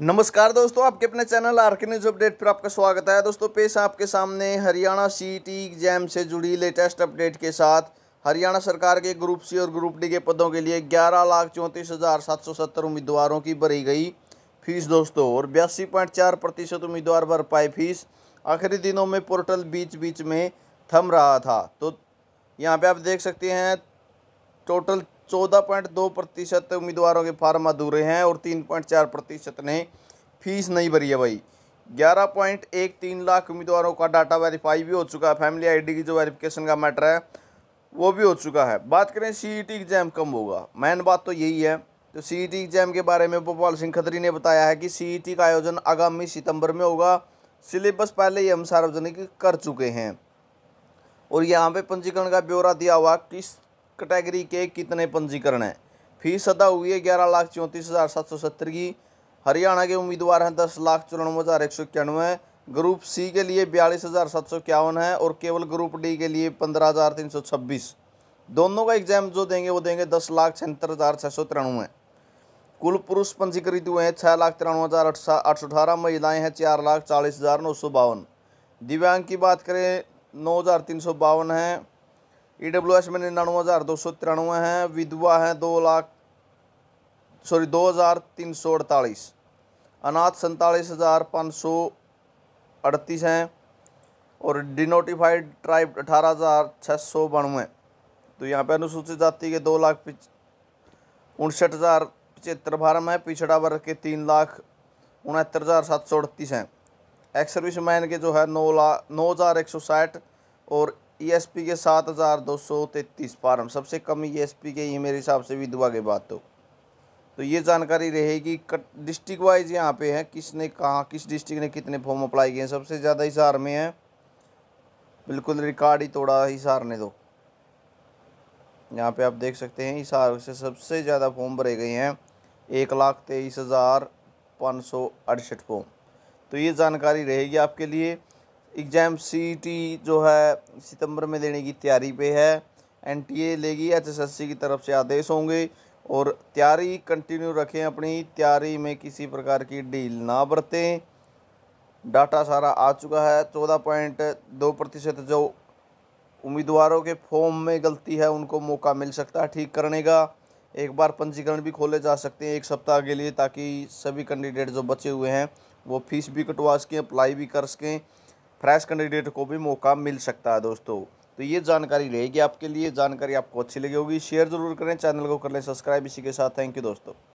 नमस्कार दोस्तों आपके अपने channel R K news update पर आपका स्वागत है दोस्तों पेश आपके सामने हरियाणा सी टी एग्जाम से जुड़ी लेटेस्ट अपडेट के साथ हरियाणा सरकार के ग्रुप सी और ग्रुप डी के पदों के लिए ग्यारह लाख चौंतीस हज़ार सात सौ सत्तर उम्मीदवारों की भरी गई फीस दोस्तों और बयासी पॉइंट चार प्रतिशत उम्मीदवार भर पाए फीस आखिरी दिनों में पोर्टल बीच बीच में थम रहा था तो यहाँ पर आप देख सकते हैं टोटल चौदह पॉइंट दो प्रतिशत उम्मीदवारों के फार्म अधूरे हैं और तीन पॉइंट चार प्रतिशत ने फीस नहीं भरी है भाई ग्यारह पॉइंट एक तीन लाख उम्मीदवारों का डाटा वेरीफाई भी हो चुका है फैमिली आईडी की जो वेरिफिकेशन का मैटर है वो भी हो चुका है बात करें सीईटी एग्ज़ाम कम होगा मेन बात तो यही है तो सीईटी एग्ज़ाम के बारे में भोपाल सिंह खत्री ने बताया है कि सीईटी का आयोजन आगामी सितंबर में होगा सिलेबस पहले ही हम सार्वजनिक कर चुके हैं और यहाँ पे पंजीकरण का ब्यौरा दिया हुआ किस कैटेगरी के कितने पंजीकरण हैं फीस अदा हुई है ग्यारह लाख चौंतीस हज़ार सात सौ सत्तर की हरियाणा के उम्मीदवार हैं दस लाख चौरानवे हज़ार एक सौ इक्यानवे ग्रुप सी के लिए बयालीस हज़ार सात सौ इक्यावन है और केवल ग्रुप डी के लिए पंद्रह हज़ार तीन सौ छब्बीस दोनों का एग्जाम जो देंगे वो देंगे दस लाख छिहत्तर हज़ार छः सौ तिरानवे कुल पुरुष पंजीकृत हुए हैं छः लाख तिरानवे हज़ार आठ सौ अठारह महिलाएँ हैं चार लाख चालीस हज़ार नौ सौ बावन दिव्यांग की बात करें नौ हज़ार तीन सौ बावन है ई डब्ल्यू एस में निन्यानवे हज़ार दो सौ तिरानवे हैं विधवा हैं दो लाख सॉरी दो हज़ार तीन सौ अड़तालीस अनाथ सैंतालीस हज़ार पाँच सौ अड़तीस हैं और डिनोटिफाइड ट्राइब अठारह हज़ार छः सौ बानवे तो यहाँ पे अनुसूचित जाति के दो लाख उनसठ हज़ार पचहत्तर फार्म हैं पिछड़ा वर्ग के तीन लाख उनहत्तर हज़ार सात सौ अड़तीस हैं एक्स सर्विस मैन के जो है नौ लाख नौ हज़ार एक सौ साठ और ईएसपी e के सात हज़ार दो सौ तैंतीस फार्म सबसे कम ईएसपी e के ये मेरे हिसाब से विधवा के बाद तो तो ये जानकारी रहेगी डिस्ट्रिक्ट वाइज यहाँ पे है किसने कहाँ किस डिस्ट्रिक्ट ने कितने फॉर्म अप्लाई किए हैं सबसे ज़्यादा हिसार में है बिल्कुल रिकॉर्ड ही तोड़ा हिसार ने तो यहाँ पे आप देख सकते हैं हिसार से सबसे ज़्यादा फॉर्म भरे गए हैं एक लाख तेईस हज़ार पाँच सौ अड़सठ फॉर्म तो ये जानकारी रहेगी आपके लिए एग्ज़ाम सी जो है सितंबर में देने की तैयारी पे है एनटीए लेगी एचएसएससी की तरफ से आदेश होंगे और तैयारी कंटिन्यू रखें अपनी तैयारी में किसी प्रकार की डील ना बरतें डाटा सारा आ चुका है चौदह पॉइंट दो प्रतिशत जो उम्मीदवारों के फॉर्म में गलती है उनको मौका मिल सकता है ठीक करने का एक बार पंजीकरण भी खोले जा सकते हैं एक सप्ताह के लिए ताकि सभी कैंडिडेट जो बचे हुए हैं वो फीस भी कटवा सकें अप्लाई भी कर सकें फ्रेश कैंडिडेट को भी मौका मिल सकता है दोस्तों तो ये जानकारी रहेगी आपके लिए जानकारी आपको अच्छी लगी होगी शेयर जरूर करें चैनल को कर लें सब्सक्राइब इसी के साथ थैंक यू दोस्तों